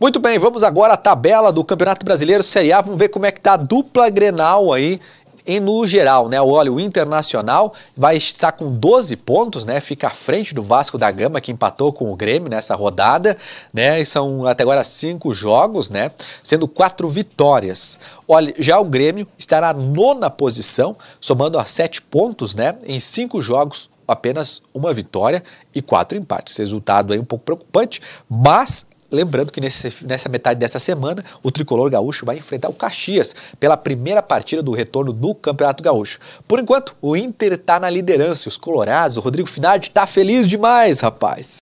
Muito bem, vamos agora à tabela do Campeonato Brasileiro Série A. Vamos ver como é que tá a dupla Grenal aí e no geral, né? Olha, o Internacional vai estar com 12 pontos, né? Fica à frente do Vasco da Gama, que empatou com o Grêmio nessa rodada, né? E são até agora cinco jogos, né? Sendo quatro vitórias. Olha, já o Grêmio estará nona posição, somando a sete pontos, né? Em cinco jogos, apenas uma vitória e quatro empates. Resultado aí um pouco preocupante, mas Lembrando que nesse, nessa metade dessa semana, o tricolor gaúcho vai enfrentar o Caxias pela primeira partida do retorno do Campeonato Gaúcho. Por enquanto, o Inter está na liderança e os Colorados, o Rodrigo Finardi, está feliz demais, rapaz.